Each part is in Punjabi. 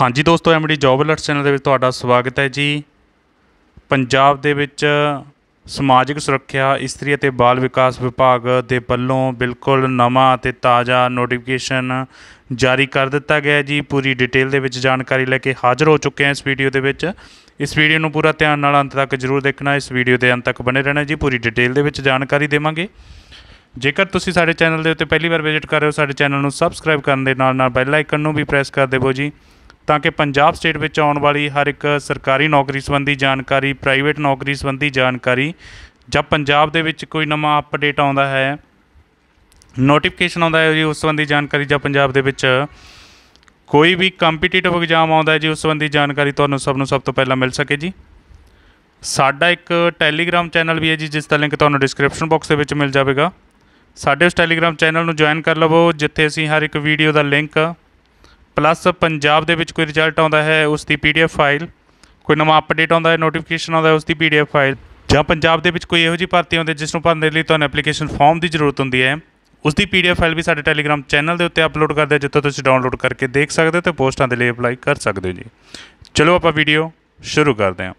ਹਾਂਜੀ ਦੋਸਤੋ ਐਮਡੀ ਜੌਬ ਅਲਰਟ ਚੈਨਲ ਦੇ ਵਿੱਚ ਤੁਹਾਡਾ ਸਵਾਗਤ ਹੈ ਜੀ ਪੰਜਾਬ ਦੇ ਵਿੱਚ ਸਮਾਜਿਕ ਸੁਰੱਖਿਆ ਇਸਤਰੀ ਅਤੇ ਬਾਲ ਵਿਕਾਸ ਵਿਭਾਗ ਦੇ ਵੱਲੋਂ ਬਿਲਕੁਲ ਨਵਾਂ ਅਤੇ ਤਾਜ਼ਾ ਨੋਟੀਫਿਕੇਸ਼ਨ ਜਾਰੀ ਕਰ ਦਿੱਤਾ ਗਿਆ ਜੀ ਪੂਰੀ ਡਿਟੇਲ ਦੇ ਵਿੱਚ ਜਾਣਕਾਰੀ ਲੈ ਕੇ ਹਾਜ਼ਰ ਹੋ ਚੁੱਕੇ ਹਾਂ ਇਸ ਵੀਡੀਓ ਦੇ ਵਿੱਚ ਇਸ ਵੀਡੀਓ ਨੂੰ ਪੂਰਾ ਧਿਆਨ ਨਾਲ ਅੰਤ ਤੱਕ ਜ਼ਰੂਰ ਦੇਖਣਾ ਇਸ ਵੀਡੀਓ ਦੇ ਅੰਤ ਤੱਕ ਬਣੇ ਰਹਿਣਾ ਜੀ ਪੂਰੀ ਡਿਟੇਲ ਦੇ ਵਿੱਚ ਜਾਣਕਾਰੀ ਦੇਵਾਂਗੇ ਜੇਕਰ ਤੁਸੀਂ ਸਾਡੇ ਚੈਨਲ ਦੇ ਉੱਤੇ ਪਹਿਲੀ ਵਾਰ ਵਿਜ਼ਿਟ ਕਰ ਰਹੇ ਹੋ ਸਾਡੇ ਚੈਨਲ ਨੂੰ ਸਬਸਕ੍ਰਾਈਬ ਕਰਨ ਦੇ ਨਾਲ ਨਾਲ ਬੈਲ ਆਈਕਨ ਨੂੰ ਵੀ ਪ੍ਰੈਸ ਕਰ ਦੇਵੋ ਜੀ ਤਾਂ ਕਿ ਪੰਜਾਬ ਸਟੇਟ ਵਿੱਚ ਆਉਣ ਵਾਲੀ ਹਰ ਇੱਕ ਸਰਕਾਰੀ ਨੌਕਰੀ ਸੰਬੰਧੀ ਜਾਣਕਾਰੀ ਪ੍ਰਾਈਵੇਟ ਨੌਕਰੀ ਸੰਬੰਧੀ ਜਾਣਕਾਰੀ ਜਾਂ ਪੰਜਾਬ ਦੇ ਵਿੱਚ ਕੋਈ ਨਵਾਂ ਅਪਡੇਟ ਆਉਂਦਾ ਹੈ ਨੋਟੀਫਿਕੇਸ਼ਨ ਆਉਂਦਾ ਹੈ ਜੀ ਉਸ ਸੰਬੰਧੀ ਜਾਣਕਾਰੀ ਜਾਂ ਪੰਜਾਬ ਦੇ ਵਿੱਚ ਕੋਈ ਵੀ ਕੰਪੀਟੀਟਿਵ ਐਗਜ਼ਾਮ ਆਉਂਦਾ ਹੈ ਜੀ ਉਸ ਸੰਬੰਧੀ ਜਾਣਕਾਰੀ ਤੁਹਾਨੂੰ ਸਭ ਨੂੰ ਸਭ ਤੋਂ ਪਹਿਲਾਂ ਮਿਲ ਸਕੇ ਜੀ ਸਾਡਾ ਇੱਕ ਟੈਲੀਗ੍ਰam ਚੈਨਲ ਵੀ ਹੈ ਜੀ ਜਿਸ ਦਾ ਲਿੰਕ ਤੁਹਾਨੂੰ ਡਿਸਕ੍ਰਿਪਸ਼ਨ ਬਾਕਸ ਦੇ ਵਿੱਚ ਮਿਲ ਜਾਵੇਗਾ ਸਾਡੇ ਉਸ ਟੈਲੀਗ੍ਰam ਚੈਨਲ ਨੂੰ ਜੁਆਇਨ ਕਰ ਲਵੋ ਜਿੱਥੇ ਅਸੀਂ ਹਰ ਇੱਕ ਵੀਡੀਓ ਦਾ ਲਿੰਕ ਪਲੱਸ ਪੰਜਾਬ ਦੇ ਵਿੱਚ ਕੋਈ ਰਿਜ਼ਲਟ ਆਉਂਦਾ ਹੈ ਉਸ ਦੀ ਪੀਡੀਐਫ ਫਾਈਲ ਕੋਈ ਨਵਾਂ ਅਪਡੇਟ ਆਉਂਦਾ ਹੈ ਨੋਟੀਫਿਕੇਸ਼ਨ ਆਉਂਦਾ ਹੈ ਉਸ ਦੀ ਪੀਡੀਐਫ ਫਾਈਲ ਜਾਂ ਪੰਜਾਬ ਦੇ ਵਿੱਚ ਕੋਈ ਇਹੋ ਜਿਹੀ ਭਰਤੀ ਆਉਂਦੀ ਜਿਸ ਨੂੰ ਭਰਨ ਦੇ ਲਈ ਤੁਹਾਨੂੰ ਐਪਲੀਕੇਸ਼ਨ ਫਾਰਮ ਦੀ ਜ਼ਰੂਰਤ ਹੁੰਦੀ ਹੈ ਉਸ ਦੀ ਪੀਡੀਐਫ ਫਾਈਲ ਵੀ ਸਾਡੇ ਟੈਲੀਗ੍ਰਾਮ ਚੈਨਲ ਦੇ ਉੱਤੇ ਅਪਲੋਡ ਕਰਦੇ ਹਾਂ ਜਿੱਥੋਂ ਤੁਸੀਂ ਡਾਊਨਲੋਡ ਕਰਕੇ ਦੇਖ ਸਕਦੇ ਹੋ ਤੇ ਪੋਸਟਾਂ ਦੇ ਲਈ ਅਪਲਾਈ ਕਰ ਸਕਦੇ ਹੋ ਜੀ ਚਲੋ ਆਪਾਂ ਵੀਡੀਓ ਸ਼ੁਰੂ ਕਰਦੇ ਹਾਂ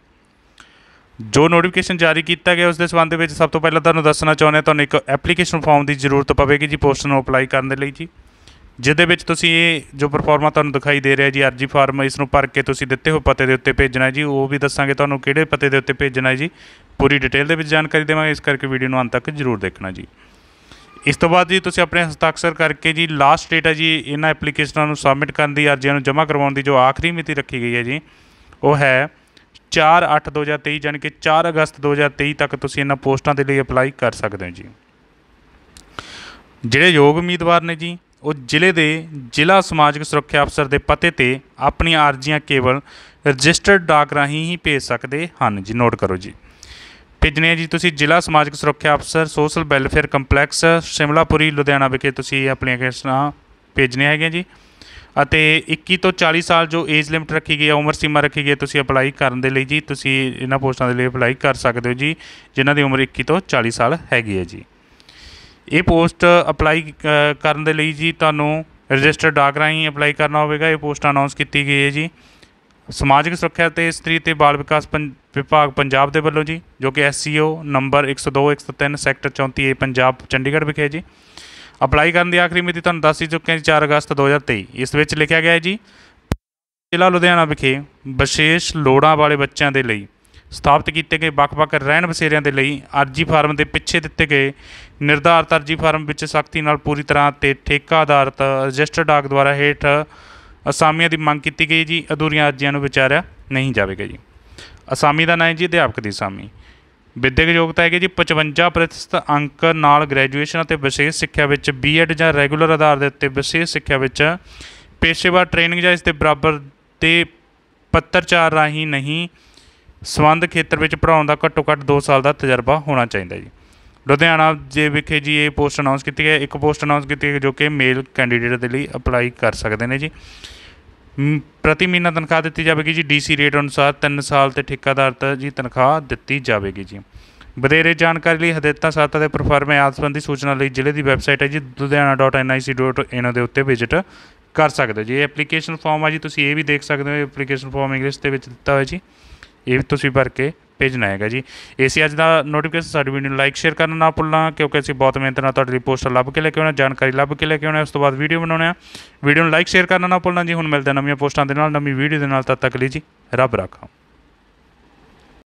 ਜੋ ਨੋਟੀਫਿਕੇਸ਼ਨ ਜਾਰੀ ਕੀਤਾ ਗਿਆ ਉਸ ਦੇ ਸਬੰਧ ਵਿੱਚ ਸਭ ਤੋਂ ਪਹਿਲਾਂ ਤੁਹਾਨੂੰ ਦੱਸਣਾ ਚਾਹੁੰਦੇ ਤੁਹਾਨੂੰ ਇੱਕ ਐਪਲੀਕੇਸ਼ਨ ਫਾਰਮ ਦੀ ਜ਼ਰੂਰਤ ਪਵੇਗੀ ਜੀ ਪੋਸਟ ਨੂੰ ਅਪਲਾਈ ਕਰਨ ਦੇ ਲਈ ਜੀ ਜਿਹਦੇ ਵਿੱਚ ਤੁਸੀਂ ਇਹ ਜੋ ਪਰਫਾਰਮਾ ਤੁਹਾਨੂੰ ਦਿਖਾਈ ਦੇ ਰਿਹਾ ਜੀ ਅਰਜੀ ਫਾਰਮ ਇਸ ਨੂੰ ਭਰ ਕੇ ਤੁਸੀਂ ਦਿੱਤੇ ਹੋ ਪਤੇ ਦੇ ਉੱਤੇ ਭੇਜਣਾ ਹੈ ਜੀ ਉਹ ਵੀ ਦੱਸਾਂਗੇ ਤੁਹਾਨੂੰ ਕਿਹੜੇ ਪਤੇ ਦੇ ਉੱਤੇ ਭੇਜਣਾ ਹੈ ਜੀ ਪੂਰੀ ਡਿਟੇਲ ਦੇ ਵਿੱਚ ਜਾਣਕਾਰੀ ਦੇਵਾਂਗੇ ਇਸ ਕਰਕੇ ਵੀਡੀਓ ਨੂੰ ਅੰਤ ਤੱਕ ਜ਼ਰੂਰ ਦੇਖਣਾ ਜੀ ਇਸ ਤੋਂ ਬਾਅਦ ਜੀ ਤੁਸੀਂ ਆਪਣੇ ਹਸਤਾਖਰ ਕਰਕੇ ਜੀ ਲਾਸਟ ਡੇਟ ਹੈ ਜੀ ਇਹਨਾਂ ਐਪਲੀਕੇਸ਼ਨਾਂ ਨੂੰ ਸਬਮਿਟ ਕਰਨ ਦੀ ਅਰਜ਼ੀਆਂ ਨੂੰ ਜਮ੍ਹਾਂ ਕਰਵਾਉਣ ਦੀ ਜੋ ਆਖਰੀ ਮਿਤੀ ਰੱਖੀ ਗਈ ਹੈ ਜੀ ਉਹ ਹੈ 4/8/2023 ਯਾਨੀ ਕਿ 4 ਅਗਸਤ 2023 ਤੱਕ ਤੁਸੀਂ ਇਹਨਾਂ ਪੋਸਟਾਂ ਦੇ ਲਈ ਅਪਲਾਈ ਕਰ ਸਕਦੇ ਹੋ ਜੀ ਜਿਹੜੇ ਯੋਗ ਉਮੀਦਵਾਰ ਨੇ ਜੀ ਉਹ ਜ਼ਿਲ੍ਹੇ ਦੇ ਜ਼ਿਲ੍ਹਾ ਸਮਾਜਿਕ ਸੁਰੱਖਿਆ ਅਫਸਰ ਦੇ ਪਤੇ ਤੇ ਆਪਣੀਆਂ ਅਰਜ਼ੀਆਂ ਕੇਵਲ ਰਜਿਸਟਰਡ ਡਾਕ ਰਾਹੀਂ ਹੀ ਭੇਜ ਸਕਦੇ ਹਨ ਜੀ ਨੋਟ ਕਰੋ ਜੀ ਭੇਜਣੇ ਜੀ ਤੁਸੀਂ ਜ਼ਿਲ੍ਹਾ ਸਮਾਜਿਕ ਸੁਰੱਖਿਆ ਅਫਸਰ social welfare complex Shimlapuri Ludhiana ਵਿਖੇ ਤੁਸੀਂ ਆਪਣੀਆਂ ਕੇਸਾਂ ਭੇਜਣੇ ਹੈਗੇ ਜੀ ਅਤੇ 21 ਤੋਂ 40 ਸਾਲ ਜੋ ਏਜ ਲਿਮਟ ਰੱਖੀ ਗਈ ਹੈ ਉਮਰ ਸੀਮਾ ਰੱਖੀ ਗਈ ਹੈ ਤੁਸੀਂ ਅਪਲਾਈ ਕਰਨ ਦੇ ਲਈ ਜੀ ਤੁਸੀਂ ਇਹਨਾਂ ਪੋਸਟਾਂ ਦੇ ਲਈ ਅਪਲਾਈ ਕਰ ਸਕਦੇ ਹੋ ਜੀ ਜਿਨ੍ਹਾਂ ਦੀ ਉਮਰ 21 ਤੋਂ 40 ਸਾਲ ਹੈਗੀ ਹੈ ਜੀ ਇਹ ਪੋਸਟ ਅਪਲਾਈ ਕਰਨ ਦੇ ਲਈ ਜੀ ਤੁਹਾਨੂੰ ਰਜਿਸਟਰਡ ਡਾਕ ਰਾਹੀਂ ਅਪਲਾਈ ਕਰਨਾ ਹੋਵੇਗਾ ਇਹ ਪੋਸਟ ਅਨਾਉਂਸ ਕੀਤੀ ਗਈ ਹੈ ਜੀ ਸਮਾਜਿਕ ਸੁਰੱਖਿਆ ਤੇ ਇਸਤਰੀ ਤੇ ਬਾਲ ਵਿਕਾਸ ਵਿਭਾਗ ਪੰਜਾਬ ਦੇ ਵੱਲੋਂ ਜੀ ਜੋ ਕਿ SCO number 102 103 sector 34A Punjab Chandigarh ਵਿਖੇ ਜੀ ਅਪਲਾਈ ਕਰਨ ਦੀ ਆਖਰੀ ਮਿਤੀ ਤੁਹਾਨੂੰ ਦੱਸ ਹੀ ਚੁੱਕੇ ਹਾਂ 4 ਅਗਸਤ 2023 ਇਸ ਵਿੱਚ ਲਿਖਿਆ ਗਿਆ ਹੈ ਜੀ ਜ਼ਿਲ੍ਹਾ ਲੁਧਿਆਣਾ ਵਿਖੇ ਵਿਸ਼ੇਸ਼ ਲੋੜਾਂ ਵਾਲੇ ਬੱਚਿਆਂ ਦੇ ਲਈ ਸਥਾਪਿਤ ਕੀਤੇ ਗਏ ਵੱਖ-ਵੱਖ ਰਹਿਣ ਬਸੇਰਿਆਂ ਦੇ ਲਈ ਅਰਜੀ ਫਾਰਮ ਦੇ ਪਿੱਛੇ ਦਿੱਤੇ ਗਏ ਨਿਰਧਾਰਤ ਅਰਜੀ ਫਾਰਮ ਵਿੱਚ ਸਖਤੀ ਨਾਲ ਪੂਰੀ ਤਰ੍ਹਾਂ ਤੇ ਠੇਕਾ ਆਧਾਰਿਤ ਰਜਿਸਟਰਡ ਡਾਕ ਦੁਆਰਾ ਹੇਠ ਅਸਾਮੀਆਂ ਦੀ ਮੰਗ ਕੀਤੀ ਗਈ ਜੀ ਅਧੂਰੀਆਂ ਅਰਜ਼ੀਆਂ ਨੂੰ ਵਿਚਾਰਿਆ ਨਹੀਂ ਜਾਵੇਗਾ ਜੀ ਅਸਾਮੀ ਦਾ ਨਾਮ ਹੈ ਜੀ ਅਧਿਆਪਕ ਦੀ ਅਸਾਮੀ ਵਿਦਿਅਕ ਯੋਗਤਾ ਹੈ ਜੀ 55% ਅੰਕ ਨਾਲ ਗ੍ਰੈਜੂਏਸ਼ਨ ਅਤੇ ਵਿਸ਼ੇਸ਼ ਸਿੱਖਿਆ ਵਿੱਚ ਬੀਐਡ ਜਾਂ ਰੈਗੂਲਰ ਆਧਾਰ ਦੇ ਉੱਤੇ ਵਿਸ਼ੇਸ਼ ਸਿੱਖਿਆ ਵਿੱਚ ਪੇਸ਼ੇਵਰ ਟ੍ਰੇਨਿੰਗ ਜਾਂ ਇਸ ਦੇ ਬਰਾਬਰ ਤੇ ਪੱਤਰਚਾਰ ਰਾਹੀਂ ਨਹੀਂ ਸਬੰਧ ਖੇਤਰ ਵਿੱਚ ਪੜਾਉਣ ਦਾ ਘੱਟੋ ਘੱਟ 2 ਸਾਲ ਦਾ ਤਜਰਬਾ ਹੋਣਾ ਚਾਹੀਦਾ ਜੀ ਲੁਧਿਆਣਾ ਜੇ ਵਿਖੇ ਜੀ ਇਹ ਪੋਸਟ ਅਨਾਉਂਸ ਕੀਤੀ ਹੈ ਇੱਕ ਪੋਸਟ ਅਨਾਉਂਸ ਕੀਤੀ ਹੈ ਜੋ ਕਿ ਮੇਲ ਕੈਂਡੀਡੇਟ ਦੇ ਲਈ ਅਪਲਾਈ ਕਰ ਸਕਦੇ ਨੇ ਜੀ ਪ੍ਰਤੀ ਮਹੀਨਾ ਤਨਖਾਹ ਦਿੱਤੀ ਜਾਵੇਗੀ ਜੀ ਡੀਸੀ ਰੇਟ ਅਨੁਸਾਰ 3 ਸਾਲ ਤੇ ਠੇਕਾਦਾਰ ਤੇ ਜੀ ਤਨਖਾਹ ਦਿੱਤੀ ਜਾਵੇਗੀ ਜੀ ਬਦੇਰੇ ਜਾਣਕਾਰੀ ਲਈ ਹਦਾਇਤਾਂ ਸਾਤਾ ਦੇ ਪਰਫਾਰਮੈਂਸ ਆਦਿ ਸੰਬੰਧੀ ਸੂਚਨਾ ਲਈ ਜ਼ਿਲ੍ਹੇ ਦੀ ਵੈਬਸਾਈਟ ਹੈ ਜੀ ludhiana.nic.in ਦੇ ਉੱਤੇ ਵਿਜ਼ਿਟ ਕਰ ਸਕਦੇ ਜੀ ਇਹ ਐਪਲੀਕੇਸ਼ਨ ਫਾਰਮ ਆ ਜੀ ਤੁਸੀਂ ਇਹ ਵੀ ਦੇਖ ਸਕਦੇ ਹੋ ਐਪਲੀਕੇਸ਼ਨ ਫਾਰਮ ਇੰਗਲਿਸ਼ ਦੇ ਵਿੱਚ ਦਿੱਤਾ ਹੋਇਆ ਜੀ ਇਹ ਵੀ ਤੁਸੀਂ ਭਰ ਕੇ ਭੇਜਣਾ ਹੈਗਾ ਜੀ ਸੀ ਅੱਜ ਦਾ ਨੋਟੀਫਿਕੇਸ਼ਨ ਸਾਡੀ ਵੀਡੀਓ ਨੂੰ ਲਾਈਕ ਸ਼ੇਅਰ ਕਰਨਾ ਨਾ ਭੁੱਲਣਾ ਕਿਉਂਕਿ ਅਸੀਂ ਬਹੁਤ ਮਿਹਨਤ ਨਾਲ ਤੁਹਾਡੀ ਲਈ ਲੱਭ ਕੇ ਲੈ ਕੇ ਆਉਣਾ ਜਾਣਕਾਰੀ ਲੱਭ ਕੇ ਲੈ ਕੇ ਆਉਣਾ ਉਸ ਤੋਂ ਬਾਅਦ ਵੀਡੀਓ ਬਣਾਉਣੇ ਆ ਵੀਡੀਓ ਨੂੰ ਲਾਈਕ ਸ਼ੇਅਰ ਕਰਨਾ ਨਾ ਭੁੱਲਣਾ ਜੀ ਹੁਣ ਮਿਲਦੇ ਨਵੀਆਂ ਪੋਸਟਾਂ ਦੇ ਨਾਲ ਨਵੀਂ ਵੀਡੀਓ ਦੇ ਨਾਲ ਤਦ ਤੱਕ ਲਈ ਜੀ ਰੱਬ ਰਾਖਾ